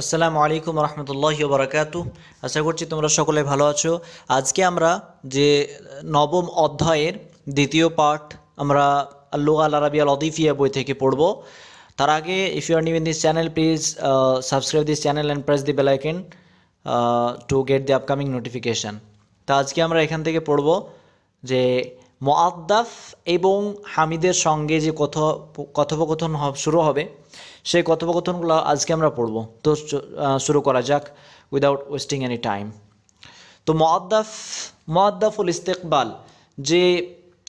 আসসালামু আলাইকুম রহমতুল্লাহ বরাকাতু আশা করছি তোমরা সকলে ভালো আছো আজকে আমরা যে নবম অধ্যায়ের দ্বিতীয় পাঠ আমরা আল্লু আল আরবিয়াল অদিফিয়া বই থেকে পড়ব তার আগে if you are new in this channel please subscribe this channel and press the bell icon to get the upcoming notification তা আজকে আমরা এখান থেকে পড়ব যে মোয়াদ্দাফ এবং হামিদের সঙ্গে যে কথোপকথন শুরু হবে সেই কথোপকথনগুলো আজকে আমরা পড়বো তো শুরু করা যাক উইদাউট ওয়েস্টিং এনি টাইম তো মোয়াদ্দাফ মোয়াদ্দাফুল ইস্তেকবাল যে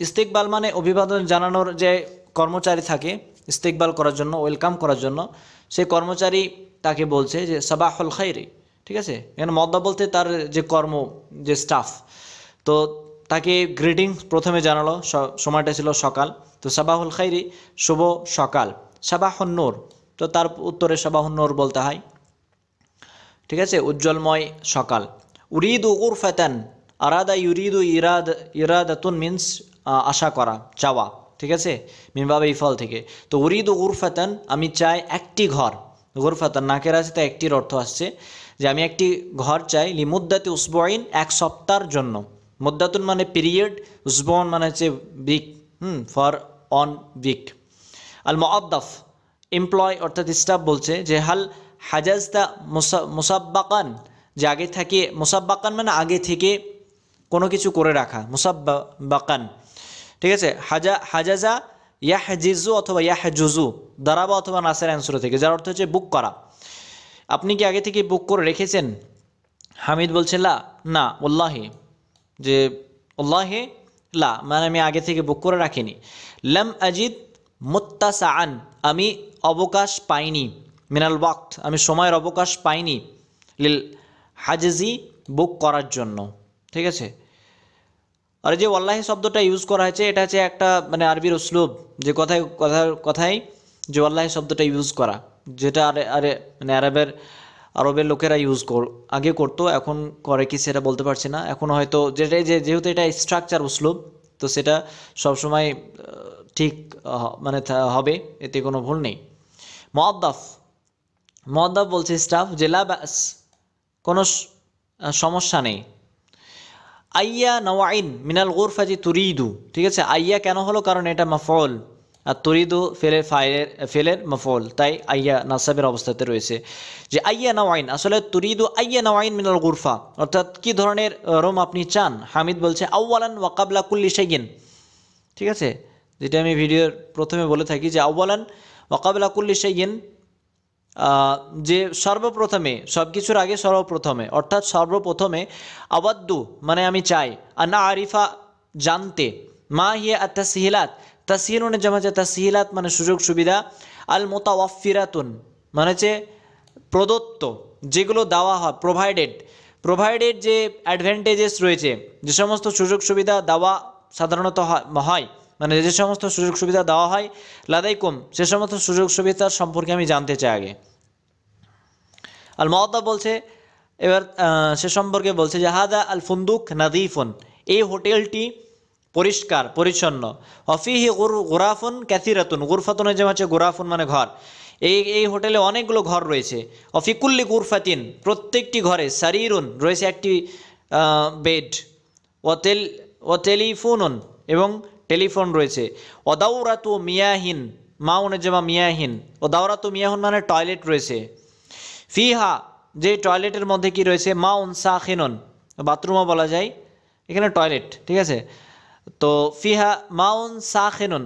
ইস্তেকবাল মানে অভিবাদন জানানোর যে কর্মচারী থাকে ইস্তেকবাল করার জন্য ওয়েলকাম করার জন্য সেই কর্মচারী তাকে বলছে যে সাবাহুল খাইরে ঠিক আছে এখানে মদ্দা বলতে তার যে কর্ম যে স্টাফ তো তাকে গ্রিটিং প্রথমে জানালো সময়টা ছিল সকাল তো সাবাহুল খাইরি শুভ সকাল সাবাহ নূর তো তার উত্তরে সবাহ নোর বলতে হয় ঠিক আছে উজ্জ্বলময় সকাল উরিদ উর উরফাতান আরাদা ইউরিদ ইরাদ ইরাদাতুন মিন্স আশা করা চাওয়া ঠিক আছে মিনবাবে ইফল থেকে তো উরিদ উর উরফাতান আমি চাই একটি ঘর গোরফাতান নাকের আছে তা একটির অর্থ আসছে যে আমি একটি ঘর চাই লিমুদ্দাতি উসবইন এক সপ্তাহর জন্য মুদ্দাতুন মানে পিরিয়ড উসবন মানে হচ্ছে উইক হুম ফর অন উইক আল মদ্দাফ এমপ্লয় অর্থাৎ স্টাফ বলছে যে হাল হাজাজদা মুসাব্বাকান যে আগে থাকে মুসাব্বাকান মানে আগে থেকে কোনো কিছু করে রাখা মুসাব্বাকান ঠিক আছে হাজা হাজাজা ইয়াহজিজু অথবা ইয়াহজুজু দারাবা অথবা নাসের অ্যান্সার থেকে যার অর্থ হচ্ছে বুক করা আপনি কি আগে থেকে বুক করে রেখেছেন হামিদ বলছে লা না উল্লাহে যে উল্লাহে লা মানে আমি আগে থেকে বুক করে রাখিনি লম আজিদ আন আমি অবকাশ পাইনি মিনাল ওয়াক্ত আমি সময়ের অবকাশ পাইনি লিল হাজেজি বুক করার জন্য ঠিক আছে আর যে ওয়াল্লাহি শব্দটা ইউজ করা হয়েছে এটা হচ্ছে একটা মানে আরবির উসলুব যে কথায় কথার কথাই যে ওয়াল্লাহি শব্দটা ইউজ করা যেটা আরে আরে মানে আরবের আরবের লোকেরা ইউজ কর আগে করতো এখন করে কি সেটা বলতে পারছি না এখন হয়তো যেটা যে যেহেতু এটা স্ট্রাকচার উসলুব তো সেটা সবসময় ঠিক মানে হবে এতে কোনো ভুল নেই মদ্দাফ মদ্দাফ বলছে স্টাফ জেলা ব্যাস কোনো সমস্যা নেই আইয়া নওয়াইন মিনাল গোরফাজি তুরিদু ঠিক আছে আইয়া কেন হলো কারণ এটা মাফল আর তুরিদু ফেলে ফাইলের ফেলের মাফল তাই আইয়া নাসাবের অবস্থাতে রয়েছে যে আইয়া নওয়াইন আসলে তুরিদু আইয়া নওয়াইন মিনাল গুরফা অর্থাৎ কি ধরনের রোম আপনি চান হামিদ বলছে আউ্বালান ওয়াকাবলা কুল্লি শেগিন ঠিক আছে যেটা আমি ভিডিওর প্রথমে বলে থাকি যে আউ্বালান ওকাবলা কুল্লি সেইন যে সর্বপ্রথমে সব কিছুর আগে সর্বপ্রথমে অর্থাৎ সর্বপ্রথমে আবাদ্দু মানে আমি চাই আনা আরিফা জানতে মা হিয়া আর তাসহিলাত তাসহিল মানে জমা হচ্ছে তাসহিলাত মানে সুযোগ সুবিধা আল মোতাওয়াফিরাতুন মানে হচ্ছে প্রদত্ত যেগুলো দেওয়া হয় প্রোভাইডেড প্রোভাইডেড যে অ্যাডভান্টেজেস রয়েছে যে সমস্ত সুযোগ সুবিধা দেওয়া সাধারণত হয় মানে যে সমস্ত সুযোগ সুবিধা দেওয়া হয় লাদাইকুম সে সমস্ত সুযোগ সুবিধার সম্পর্কে আমি জানতে চাই আগে আল মহাদা বলছে এবার সে সম্পর্কে বলছে যে হাদা আল ফুন্দুক নাদিফুন এই হোটেলটি পরিষ্কার পরিচ্ছন্ন অফিহি গোরাফুন ক্যাথিরাতুন গুরফাতুনের যে হচ্ছে গোরাফুন মানে ঘর এই এই হোটেলে অনেকগুলো ঘর রয়েছে অফিকুল্লি গুরফাতিন প্রত্যেকটি ঘরে সারিরুন রয়েছে একটি বেড ওতেল টেলিফোন এবং টেলিফোন রয়েছে অদাউরাতু মিয়াহিন মাউনে জমা মিয়াহিন অদাউরাতু মিয়াহন মানে টয়লেট রয়েছে ফিহা যে টয়লেটের মধ্যে কি রয়েছে মাউন সাখিনন বাথরুমও বলা যায় এখানে টয়লেট ঠিক আছে তো ফিহা মাউন সাখিনন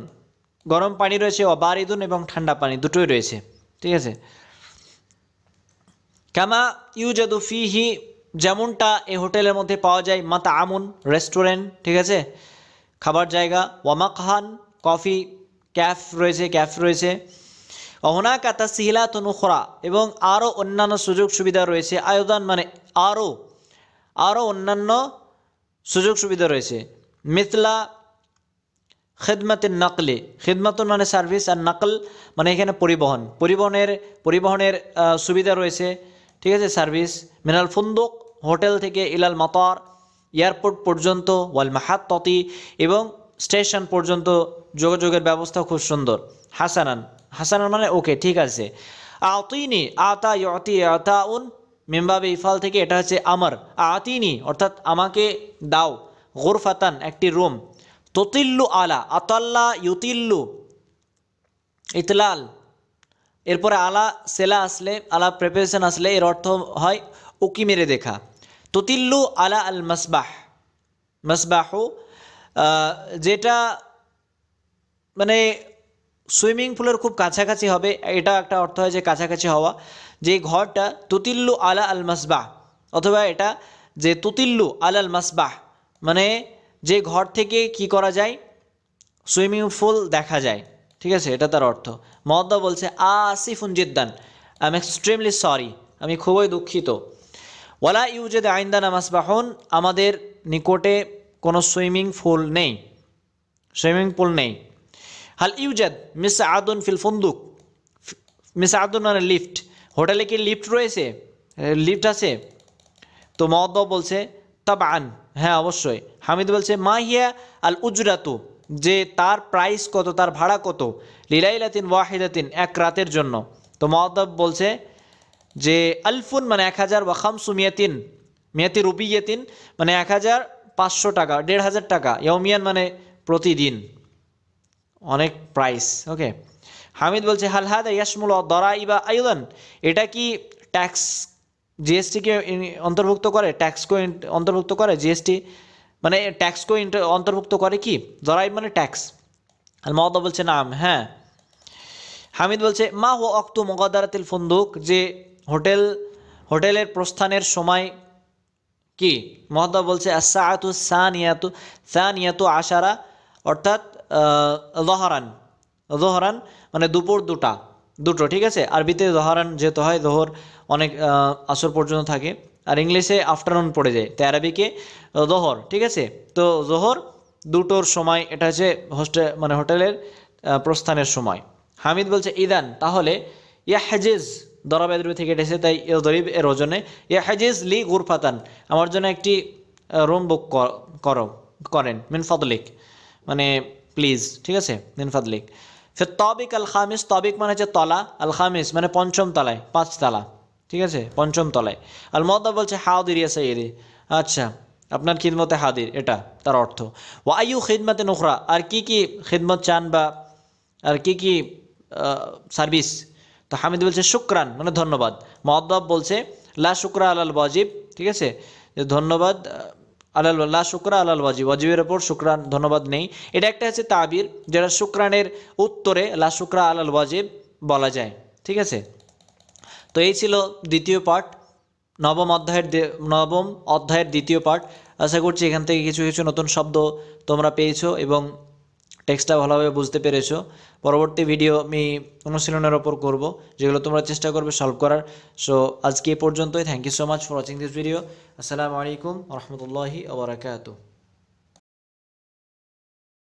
গরম পানি রয়েছে অবারিদুন এবং ঠান্ডা পানি দুটোই রয়েছে ঠিক আছে কামা ইউজাদু ফিহি যেমনটা এই হোটেলের মধ্যে পাওয়া যায় মাতা আমুন রেস্টুরেন্ট ঠিক আছে খাবার জায়গা ওয়ামাকহান কফি ক্যাফ রয়েছে ক্যাফ রয়েছে অহনা কাতা সিহিলা তনুখরা এবং আরও অন্যান্য সুযোগ সুবিধা রয়েছে আয়োদান মানে আরও আরও অন্যান্য সুযোগ সুবিধা রয়েছে মিথলা খেদমাতের নাকলে খেদমাত মানে সার্ভিস আর নাকল মানে এখানে পরিবহন পরিবহনের পরিবহনের সুবিধা রয়েছে ঠিক আছে সার্ভিস মিনাল ফুন্দুক হোটেল থেকে ইলাল মাতার এয়ারপোর্ট পর্যন্ত ওয়াল ততি এবং স্টেশন পর্যন্ত যোগাযোগের ব্যবস্থা খুব সুন্দর হাসানান হাসানান মানে ওকে ঠিক আছে আতিনি আতা ইয়তি আতা উন মেম্বাবে ইফাল থেকে এটা হচ্ছে আমার আতিনি অর্থাৎ আমাকে দাও গোরফাতান একটি রুম ততিল্লু আলা আতাল্লা ইউতিল্লু ইতলাল এরপরে আলা সেলা আসলে আলা প্রেপারেশন আসলে এর অর্থ হয় উকি মেরে দেখা ততিল্লু আলা আল মাসবাহ মাসবাহ যেটা মানে সুইমিং পুলের খুব কাছাকাছি হবে এটা একটা অর্থ হয় যে কাছাকাছি হওয়া যে ঘরটা ততিল্লু আলা আল মাসবাহ অথবা এটা যে ততিল্লু আলা আল মাসবাহ মানে যে ঘর থেকে কি করা যায় সুইমিং পুল দেখা যায় ঠিক আছে এটা তার অর্থ মহদ্দা বলছে আসিফুন জিদ্দান আই এম এক্সট্রিমলি সরি আমি খুবই দুঃখিত ওয়ালা ইউজেদ আইন্দানা মাসবাহন আমাদের নিকটে কোনো সুইমিং পুল নেই সুইমিং পুল নেই হাল ইউজাদ মিস আদুন ফিল ফন্দুক মিস আদুন মানে লিফট হোটেলে কি লিফট রয়েছে লিফট আছে তো মদ বলছে তাব আন হ্যাঁ অবশ্যই হামিদ বলছে মা হিয়া আল উজরাতু যে তার প্রাইস কত তার ভাড়া কত লিলাইলাতিন ওয়াহিদাতিন এক রাতের জন্য তো মহদ্দব বলছে যে আলফুন মানে এক হাজার বা খামসু মেয়াতি রুপি ইয়েতিন মানে এক হাজার পাঁচশো টাকা দেড় হাজার টাকা ইয়মিয়ান মানে প্রতিদিন অনেক প্রাইস ওকে হামিদ বলছে হালহাদ ইয়াসমুল ইবা আইলান এটা কি ট্যাক্স জিএসটিকে অন্তর্ভুক্ত করে ট্যাক্সকো অন্তর্ভুক্ত করে জিএসটি মানে ট্যাক্সকো অন্তর্ভুক্ত করে কি দরাই মানে ট্যাক্স আর মহদা বলছে নাম হ্যাঁ হামিদ বলছে মা হো অক্ত মগাদারাতিল ফন্দুক যে হোটেল হোটেলের প্রস্থানের সময় কি মহাত্মা বলছে আসাহাতু সানিয়াতু সানিয়াতু আশারা অর্থাৎ জহরান জহরান মানে দুপুর দুটা দুটো ঠিক আছে আরবিতে জহরান যেতে হয় জহর অনেক আসর পর্যন্ত থাকে আর ইংলিশে আফটারনুন পড়ে যায় তো আরবিকে জোহর ঠিক আছে তো জোহর দুটোর সময় এটা হচ্ছে হোস্টে মানে হোটেলের প্রস্থানের সময় হামিদ বলছে ইদান তাহলে ইয়াহজিজ দরব এর থেকে এসেছে তাই দরিব এর ওজনে ইয়া হাজিজ লি গুরফাতান আমার জন্য একটি রুম বুক করো করেন মিন ফাদলিক মানে প্লিজ ঠিক আছে মিন ফাদলিক ফের তবিক আল খামিস তবিক মানে হচ্ছে তলা আল খামিস মানে পঞ্চম তলায় পাঁচ তলা ঠিক আছে পঞ্চম তলায় আল মদ্দা বলছে হাউদির ইয়া সাইয়েদি আচ্ছা আপনার খিদমতে হাদির এটা তার অর্থ ওয়া আইউ খিদমতে নোখরা আর কি কি খিদমত চান বা আর কি কি সার্ভিস তো হামিদ বলছে শুক্রান মানে ধন্যবাদ মদ্দাব বলছে লা শুক্রা আলাল ওয়াজিব ঠিক আছে ধন্যবাদ আলাল লা শুক্রা আলাল ওয়াজিব ওয়াজিবের ওপর শুক্রান ধন্যবাদ নেই এটা একটা হচ্ছে তাবির যেটা শুক্রানের উত্তরে লা শুক্রা আলাল ওয়াজিব বলা যায় ঠিক আছে তো এই ছিল দ্বিতীয় পার্ট নবম অধ্যায়ের নবম অধ্যায়ের দ্বিতীয় পাঠ আশা করছি এখান থেকে কিছু কিছু নতুন শব্দ তোমরা পেয়েছো এবং টেক্সটটা ভালোভাবে বুঝতে পেরেছো পরবর্তী ভিডিও আমি অনুশীলনের ওপর করব যেগুলো তোমরা চেষ্টা করবে সলভ করার সো আজকে এ পর্যন্তই thank you so much for watching this video আসসালামু আলাইকুম রহমতুল্লাহি